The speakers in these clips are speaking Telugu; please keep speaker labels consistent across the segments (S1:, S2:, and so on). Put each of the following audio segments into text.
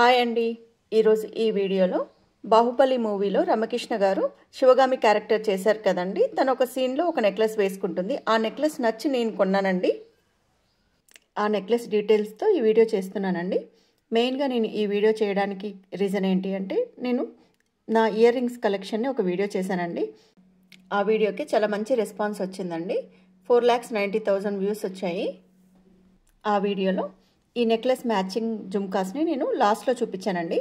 S1: హాయ్ అండి ఈరోజు ఈ వీడియోలో బాహుబలి మూవీలో రమకృష్ణ గారు శివగామి క్యారెక్టర్ చేశారు కదండి తను ఒక సీన్లో ఒక నెక్లెస్ వేసుకుంటుంది ఆ నెక్లెస్ నచ్చి నేను కొన్నానండి ఆ నెక్లెస్ డీటెయిల్స్తో ఈ వీడియో చేస్తున్నానండి మెయిన్గా నేను ఈ వీడియో చేయడానికి రీజన్ ఏంటి అంటే నేను నా ఇయర్ రింగ్స్ కలెక్షన్ని ఒక వీడియో చేశానండి ఆ వీడియోకి చాలా మంచి రెస్పాన్స్ వచ్చిందండి four lakhs ninety thousand views వచ్చాయి ఆ వీడియోలో ఈ నెక్లెస్ మ్యాచింగ్ జుమ్కాస్ని నేను లాస్ట్లో చూపించానండి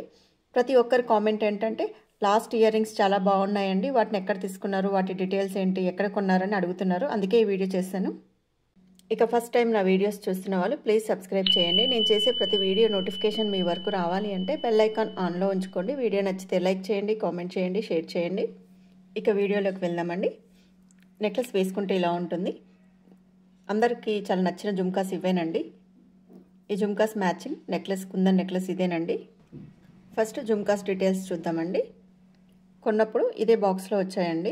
S1: ప్రతి ఒక్కరి కామెంట్ ఏంటంటే లాస్ట్ ఇయర్ రింగ్స్ చాలా బాగున్నాయండి వాటిని ఎక్కడ తీసుకున్నారు వాటి డీటెయిల్స్ ఏంటి ఎక్కడ కొన్నారని అడుగుతున్నారు అందుకే ఈ వీడియో చేశాను ఇక ఫస్ట్ టైం నా వీడియోస్ చూస్తున్న వాళ్ళు ప్లీజ్ సబ్స్క్రైబ్ చేయండి నేను చేసే ప్రతి వీడియో నోటిఫికేషన్ మీ వరకు రావాలి అంటే బెల్ ఐకాన్ ఆన్లో ఉంచుకోండి వీడియో నచ్చితే లైక్ చేయండి కామెంట్ చేయండి షేర్ చేయండి ఇక వీడియోలోకి వెళ్దామండి నెక్లెస్ వేసుకుంటే ఇలా ఉంటుంది అందరికీ చాలా నచ్చిన జుమ్కాస్ ఇవ్వేనండి ఈ jhumkas matching necklace kundan necklace ఇదేనండి ఫస్ట్ జుమ్కాస్ డీటెయిల్స్ చూద్దామండి కొన్నప్పుడు ఇదే బాక్స్లో వచ్చాయండి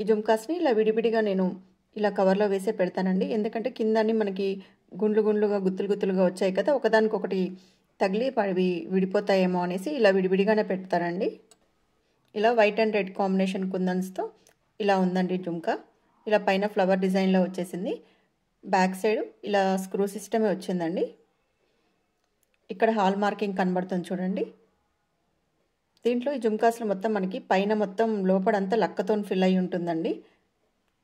S1: ఈ జుమ్కాస్ని ఇలా విడివిడిగా నేను ఇలా కవర్లో వేసే పెడతానండి ఎందుకంటే కిందని మనకి గుండ్లు గుండ్లుగా గుత్తులు గుత్తులుగా వచ్చాయి కదా ఒకదానికొకటి తగిలి అవి విడిపోతాయేమో అనేసి ఇలా విడివిడిగానే పెడతానండి ఇలా వైట్ అండ్ రెడ్ కాంబినేషన్ కుందన్స్తో ఇలా ఉందండి జుమ్కా ఇలా పైన ఫ్లవర్ డిజైన్లో వచ్చేసింది బ్యాక్ సైడ్ ఇలా స్క్రూ సిస్టమే వచ్చిందండి ఇక్కడ హాల్ మార్కింగ్ కనబడుతుంది చూడండి దీంట్లో ఈ జుమ్కాస్లు మొత్తం మనకి పైన మొత్తం లోపడంతా లక్కతో ఫిల్ అయి ఉంటుందండి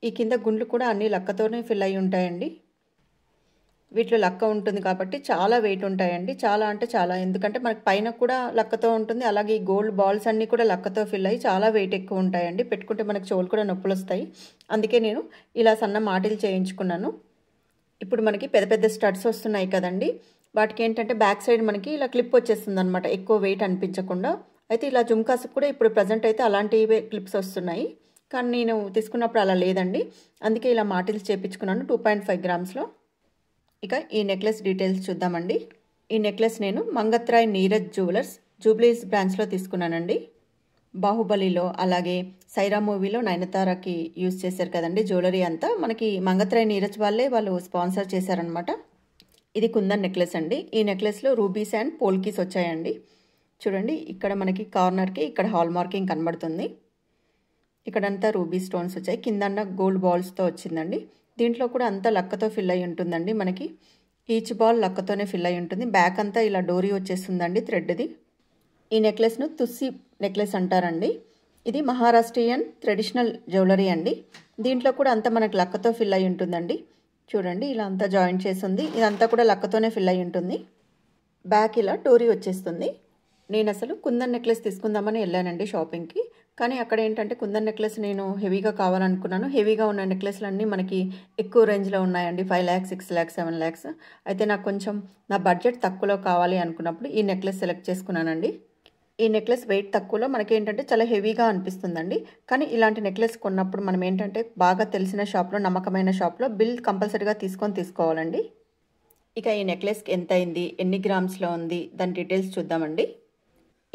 S1: ఈ కింద గుండ్లు కూడా అన్ని లక్కతోనే ఫిల్ అయి ఉంటాయండి వీటిలో లక్క ఉంటుంది కాబట్టి చాలా వెయిట్ ఉంటాయండి చాలా అంటే చాలా ఎందుకంటే మనకి పైన కూడా లక్కతో ఉంటుంది అలాగే ఈ గోల్డ్ బాల్స్ అన్నీ కూడా లక్కతో ఫిల్ అయ్యి చాలా వెయిట్ ఎక్కువ ఉంటాయండి పెట్టుకుంటే మనకి చోలు కూడా నొప్పులు వస్తాయి అందుకే నేను ఇలా సన్న మాటలు చేయించుకున్నాను ఇప్పుడు మనకి పెద్ద పెద్ద స్టడ్స్ వస్తున్నాయి కదండి వాటికి ఏంటంటే బ్యాక్ సైడ్ మనకి ఇలా క్లిప్ వచ్చేస్తుంది అనమాట ఎక్కువ వెయిట్ అనిపించకుండా అయితే ఇలా జుమ్కాస్ కూడా ఇప్పుడు ప్రజెంట్ అయితే అలాంటివే క్లిప్స్ వస్తున్నాయి కానీ నేను తీసుకున్నప్పుడు అలా లేదండి అందుకే ఇలా మాటిల్స్ చేయించుకున్నాను టూ పాయింట్ ఫైవ్ గ్రామ్స్లో ఇక ఈ నెక్లెస్ డీటెయిల్స్ చూద్దామండి ఈ నెక్లెస్ నేను మంగత్రాయ్ నీరజ్ జ్యువెలర్స్ జూబ్లీస్ బ్రాంచ్లో తీసుకున్నానండి బాహుబలిలో అలాగే సైరా మూవీలో నయనతారకి యూజ్ చేశారు కదండి జ్యువెలరీ అంతా మనకి మంగత్రాయ్ నీరజ్ వాళ్ళే వాళ్ళు స్పాన్సర్ చేశారనమాట ఇది కుందన్ నెక్లెస్ అండి ఈ నెక్లెస్లో రూబీస్ అండ్ పోల్కీస్ వచ్చాయండి చూడండి ఇక్కడ మనకి కార్నర్కి ఇక్కడ హాల్ మార్కింగ్ కనబడుతుంది ఇక్కడంతా రూబీ స్టోన్స్ వచ్చాయి కిందన్న గోల్డ్ బాల్స్తో వచ్చిందండి దీంట్లో కూడా అంతా లక్కతో ఫిల్ అయి ఉంటుందండి మనకి ఈచ్ బాల్ లక్కతోనే ఫిల్ అయి ఉంటుంది బ్యాక్ అంతా ఇలా డోరీ వచ్చేస్తుందండి థ్రెడ్ది ఈ నెక్లెస్ను తుస్సి నెక్లెస్ అంటారండి ఇది మహారాష్ట్రియన్ ట్రెడిషనల్ జ్యువెలరీ అండి దీంట్లో కూడా అంతా మనకు లక్కతో ఫిల్ అయి ఉంటుందండి చూడండి ఇలా అంతా జాయింట్ చేసింది ఇదంతా కూడా లక్కతోనే ఫిల్ అయి ఉంటుంది బ్యాక్ ఇలా డోరీ వచ్చేస్తుంది నేను అసలు కుందన్ నెక్లెస్ తీసుకుందామని వెళ్ళానండి షాపింగ్కి కానీ అక్కడ ఏంటంటే కుందన్ నెక్లెస్ నేను హెవీగా కావాలనుకున్నాను హెవీగా ఉన్న నెక్లెస్లు అన్నీ మనకి ఎక్కువ రేంజ్లో ఉన్నాయండి five lakhs six lakhs seven lakhs అయితే నాకు కొంచెం నా బడ్జెట్ తక్కువలో కావాలి అనుకున్నప్పుడు ఈ నెక్లెస్ సెలెక్ట్ చేసుకున్నానండి ఈ నెక్లెస్ వెయిట్ తక్కువలో మనకి ఏంటంటే చాలా హెవీగా అనిపిస్తుందండి కానీ ఇలాంటి నెక్లెస్ కొన్నప్పుడు మనం ఏంటంటే బాగా తెలిసిన షాప్లో నమ్మకమైన షాప్లో బిల్ కంపల్సరీగా తీసుకొని తీసుకోవాలండి ఇక ఈ నెక్లెస్కి ఎంత అయింది ఎన్ని గ్రామ్స్లో ఉంది దాని డీటెయిల్స్ చూద్దామండి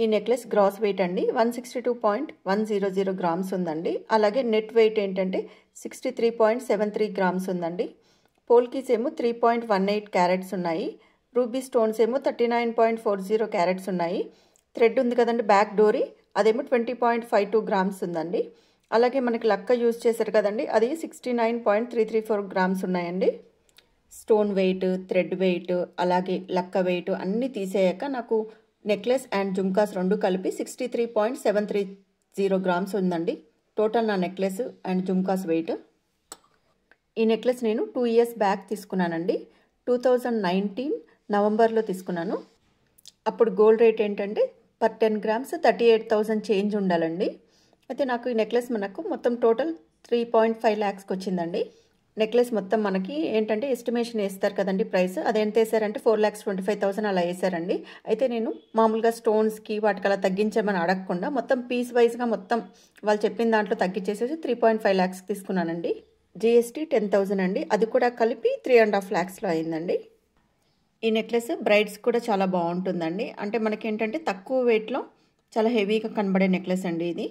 S1: ఈ నెక్లెస్ గ్రాస్ వెయిట్ అండి one sixty two point one zero zero grams ఉందండి అలాగే నెట్ వెయిట్ ఏంటంటే sixty three point seven three grams ఉందండి పోల్కీస్ ఏమో three point one eight carats ఉన్నాయి రూబీ స్టోన్స్ ఏమో thirty nine point four zero carats ఉన్నాయి థ్రెడ్ ఉంది కదండి బ్యాక్ డోరీ అదేమో twenty point five two grams ఉందండి అలాగే మనకి లక్క యూజ్ చేశారు కదండి అది sixty nine point three three four grams ఉన్నాయండి స్టోన్ వెయిట్ థ్రెడ్ వెయిట్ అలాగే లక్క వెయిట్ అన్నీ తీసేయాక నాకు నెక్లెస్ అండ్ జుమ్కాస్ రెండు కలిపి sixty three point seven three zero grams ఉందండి టోటల్ నా నెక్లెస్ అండ్ జుమ్కాస్ వెయిట్ ఈ నెక్లెస్ నేను టూ ఇయర్స్ బ్యాక్ తీసుకున్నానండి టూ థౌజండ్ నైన్టీన్ నవంబర్లో తీసుకున్నాను అప్పుడు గోల్డ్ రేట్ ఏంటంటే per ten grams thirty eight thousand change ఉండాలండి అయితే నాకు ఈ నెక్లెస్ మనకు మొత్తం టోటల్ త్రీ పాయింట్ ఫైవ్ ల్యాక్స్కి వచ్చిందండి నెక్లెస్ మొత్తం మనకి ఏంటంటే ఎస్టిమేషన్ వేస్తారు కదండి ప్రైస్ అది ఎంత వేసారంటే four lakhs twenty five thousand అలా వేసారండి అయితే నేను మామూలుగా స్టోన్స్కి వాటికి అలా తగ్గించామని అడగకుండా మొత్తం పీస్ వైజ్గా మొత్తం వాళ్ళు చెప్పిన దాంట్లో తగ్గించేసేసి త్రీ పాయింట్ ఫైవ్ ల్యాక్స్ తీసుకున్నానండి జిఎస్టీ టెన్ థౌసండ్ అండి అది కూడా కలిపి త్రీ అండ్ హాఫ్ ల్యాక్స్లో అయిందండి ఈ నెక్లెస్ బ్రైడ్స్ కూడా చాలా బాగుంటుందండి అంటే మనకి ఏంటంటే తక్కువ వెయిట్లో చాలా హెవీగా కనబడే నెక్లెస్ అండి ఇది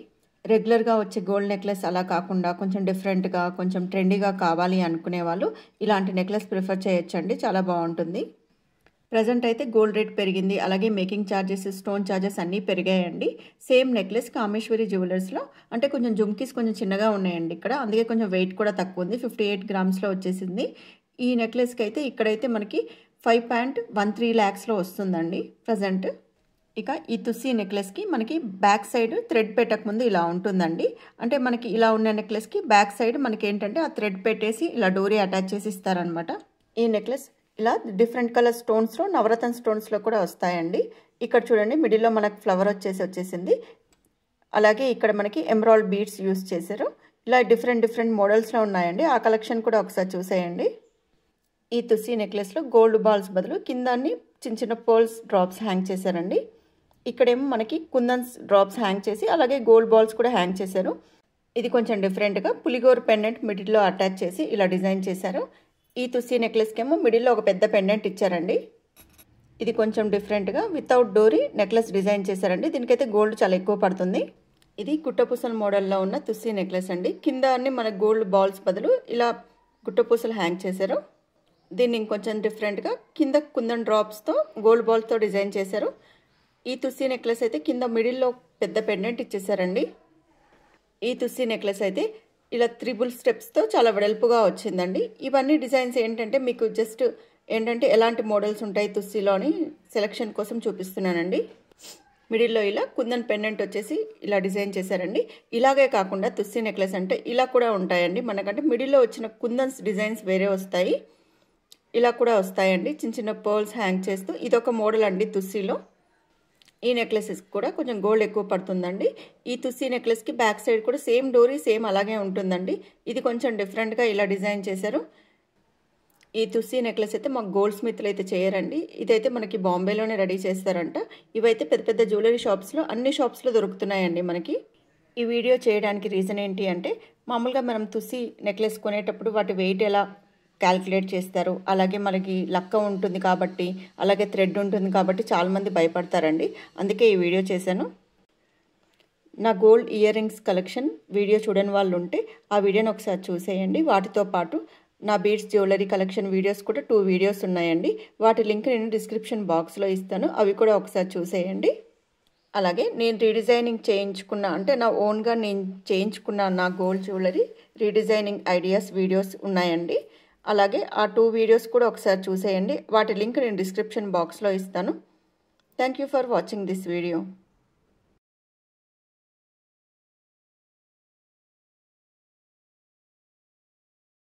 S1: రెగ్యులర్గా వచ్చే గోల్డ్ నెక్లెస్ అలా కాకుండా కొంచెం డిఫరెంట్గా కొంచెం ట్రెండీగా కావాలి అనుకునే వాళ్ళు ఇలాంటి నెక్లెస్ ప్రిఫర్ చేయొచ్చండి చాలా బాగుంటుంది ప్రజెంట్ అయితే గోల్డ్ రేట్ పెరిగింది అలాగే మేకింగ్ ఛార్జెస్ స్టోన్ ఛార్జెస్ అన్నీ పెరిగాయండి సేమ్ నెక్లెస్ కామేశ్వరి జ్యువెలర్స్లో అంటే కొంచెం జుమ్కీస్ కొంచెం చిన్నగా ఉన్నాయండి ఇక్కడ అందుకే కొంచెం వెయిట్ కూడా తక్కువ ఉంది ఫిఫ్టీ ఎయిట్ గ్రామ్స్లో వచ్చేసింది ఈ నెక్లెస్కి అయితే ఇక్కడైతే మనకి ఫైవ్ పాయింట్ వన్ త్రీ ల్యాక్స్లో వస్తుందండి ప్రజెంట్ ఇక ఈ తుస్సీ నెక్లెస్కి మనకి బ్యాక్ సైడ్ థ్రెడ్ పెట్టకముందు ఇలా ఉంటుందండి అంటే మనకి ఇలా ఉన్న నెక్లెస్కి బ్యాక్ సైడ్ మనకి ఏంటంటే ఆ థ్రెడ్ పెట్టేసి ఇలా డోరీ అటాచ్ చేసి ఇస్తారనమాట ఈ నెక్లెస్ ఇలా డిఫరెంట్ కలర్ స్టోన్స్లో నవరత్న స్టోన్స్లో కూడా వస్తాయండి ఇక్కడ చూడండి మిడిల్లో మనకు ఫ్లవర్ వచ్చేసి వచ్చేసింది అలాగే ఇక్కడ మనకి ఎమరాల్డ్ బీడ్స్ యూస్ చేశారు ఇలా డిఫరెంట్ డిఫరెంట్ మోడల్స్లో ఉన్నాయండి ఆ కలెక్షన్ కూడా ఒకసారి చూసేయండి ఈ తుస్సీ నెక్లెస్లో గోల్డ్ బాల్స్ బదులు కిందాన్ని చిన్న చిన్న పోల్స్ డ్రాప్స్ హ్యాంగ్ చేశారండి ఇక్కడేమో మనకి కుందన్స్ డ్రాప్స్ హ్యాంగ్ చేసి అలాగే గోల్డ్ బాల్స్ కూడా హ్యాంగ్ చేశారు ఇది కొంచెం డిఫరెంట్గా పులిగోర పెండెంట్ మిడిల్లో అటాచ్ చేసి ఇలా డిజైన్ చేశారు ఈ తుస్సీ నెక్లెస్కి ఏమో మిడిల్లో ఒక పెద్ద పెండెంట్ ఇచ్చారండి ఇది కొంచెం డిఫరెంట్గా వితౌట్ డోరీ నెక్లెస్ డిజైన్ చేశారండి దీనికైతే గోల్డ్ చాలా ఎక్కువ పడుతుంది ఇది గుట్టపూసల మోడల్లో ఉన్న తుస్సీ నెక్లెస్ అండి కింద అన్ని మన గోల్డ్ బాల్స్ బదులు ఇలా గుట్టపూసలు హ్యాంగ్ చేశారు దీన్ని ఇంకొంచెం డిఫరెంట్గా కింద కుందన్ డ్రాప్స్తో గోల్డ్ బాల్తో డిజైన్ చేశారు ఈ తుస్సీ నెక్లెస్ అయితే కింద మిడిల్లో పెద్ద పెండెంట్ ఇచ్చేసారండి ఈ తుస్సీ నెక్లెస్ అయితే ఇలా త్రిబుల్ స్టెప్స్తో చాలా వెడల్పుగా వచ్చిందండి ఇవన్నీ డిజైన్స్ ఏంటంటే మీకు జస్ట్ ఏంటంటే ఎలాంటి మోడల్స్ ఉంటాయి తుస్సీలోని సెలక్షన్ కోసం చూపిస్తున్నానండి మిడిల్లో ఇలా కుందన్ పెండెంట్ వచ్చేసి ఇలా డిజైన్ చేశారండి ఇలాగే కాకుండా తుస్సీ నెక్లెస్ అంటే ఇలా కూడా ఉంటాయండి మనకంటే మిడిల్లో వచ్చిన కుందన్స్ డిజైన్స్ వేరే వస్తాయి ఇలా కూడా వస్తాయండి చిన్న చిన్న పర్ల్స్ హ్యాంగ్ చేస్తూ ఇదొక మోడల్ అండి తుస్సీలో ఈ నెక్లెసెస్ కూడా కొంచెం గోల్డ్ ఎక్కువ పడుతుందండి ఈ తుస్సీ నెక్లెస్కి బ్యాక్ సైడ్ కూడా సేమ్ డోరీ సేమ్ అలాగే ఉంటుందండి ఇది కొంచెం డిఫరెంట్గా ఇలా డిజైన్ చేశారు ఈ తుస్సీ నెక్లెస్ అయితే మాకు గోల్డ్ స్మిత్లు అయితే చేయరండి ఇదైతే మనకి బాంబేలోనే రెడీ చేస్తారంట ఇవైతే పెద్ద పెద్ద జ్యువెలరీ షాప్స్లో అన్ని షాప్స్లో దొరుకుతున్నాయండి మనకి ఈ వీడియో చేయడానికి రీజన్ ఏంటి అంటే మామూలుగా మనం తుస్సీ నెక్లెస్ కొనేటప్పుడు వాటి వెయిట్ ఎలా క్యాల్కులేట్ చేస్తారు అలాగే మనకి లక్క ఉంటుంది కాబట్టి అలాగే థ్రెడ్ ఉంటుంది కాబట్టి చాలామంది భయపడతారండి అందుకే ఈ వీడియో చేశాను నా gold earrings collection video చూడని వాళ్ళు ఉంటే ఆ వీడియోని ఒకసారి చూసేయండి వాటితో పాటు నా బీడ్స్ జ్యువెలరీ కలెక్షన్ వీడియోస్ కూడా టూ వీడియోస్ ఉన్నాయండి వాటి లింక్ నేను డిస్క్రిప్షన్ బాక్స్లో ఇస్తాను అవి కూడా ఒకసారి చూసేయండి అలాగే నేను రీడిజైనింగ్ చేయించుకున్న అంటే నా ఓన్గా నేను చేయించుకున్న నా gold jewellery redesigning ideas videos ఉన్నాయండి అలాగే ఆ టూ వీడియోస్ కూడా ఒకసారి చూసేయండి వాటి లింక్ నేను డిస్క్రిప్షన్ బాక్స్లో ఇస్తాను thank you for watching this video